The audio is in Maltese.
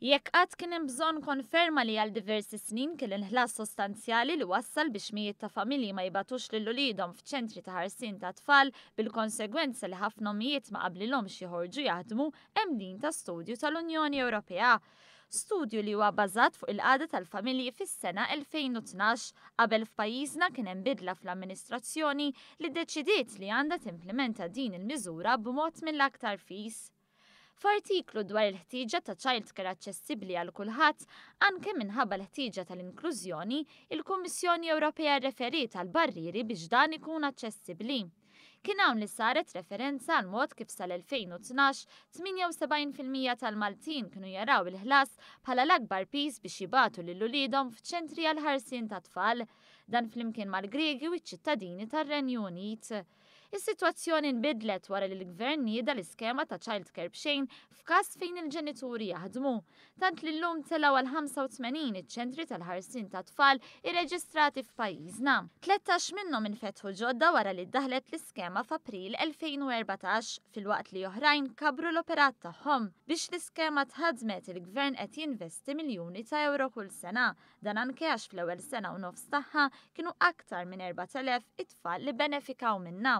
Jekk għad kien hemm bżonn konferma li għal diversi snin kien inħlas sostanzjali li wassal biex mijiet ta' familji ma jibatux lil ulidhom f'ċentri ta' ħarsin ta' tfal bil-konsegwenza li ħafna mijiet ma qablilhomx jħorġu jaħdmu hemm din ta' studju tal-Unjoni Ewropea studju li huwa bażat fuq il-qada tal-familji fis-sena 2012 qabel f'pajjiżna kien hemm bidla fl-amministrazzjoni li ddeċidiet li għandha timplementa din il-miżura b'mod mill-aktar fis f'artiklu dwar il-ħtieġa ta' child care aċċessibbli għal kulħadd anke minħabba l-ħtieġa tal-inklużjoni, il-Kummissjoni Ewropea referiet għal barriri biex dan ikun aċċessibbli. Kien hawn li saret referenza għal mod kif sal-2012 78% tal-Maltin kienu jaraw il-ħlas bħala l-akbar pis biex jibatu lil ulidhom f'ċentri għal ħarsien tat tfal, dan flimkien mal-Gregi u ċ-ċittadini tar-Renju Unit. Is-sitwazzjoni nbidlet wara li l-gvern jida l-iskema ta' child care bxejn f'każ fejn il-ġenituri jaħdmu. Tant li l-lum telaw għal 85 iċ-ċentri tal-ħarsin ta' tfal irreġistrati f'pajjiżna. 13 minnhom infetħu ġodda wara li ddaħlet l-iskema f'April 2014 fil-waqt li oħrajn kabru l-operat tagħhom biex l-iskema tħadmet il-gvern qed jinvesti miljuni ta' euro kull sena. Dan anke għax fl-ewwel sena u nofs tagħha kienu aktar minn 4000 it-tfal li benefikaw minna.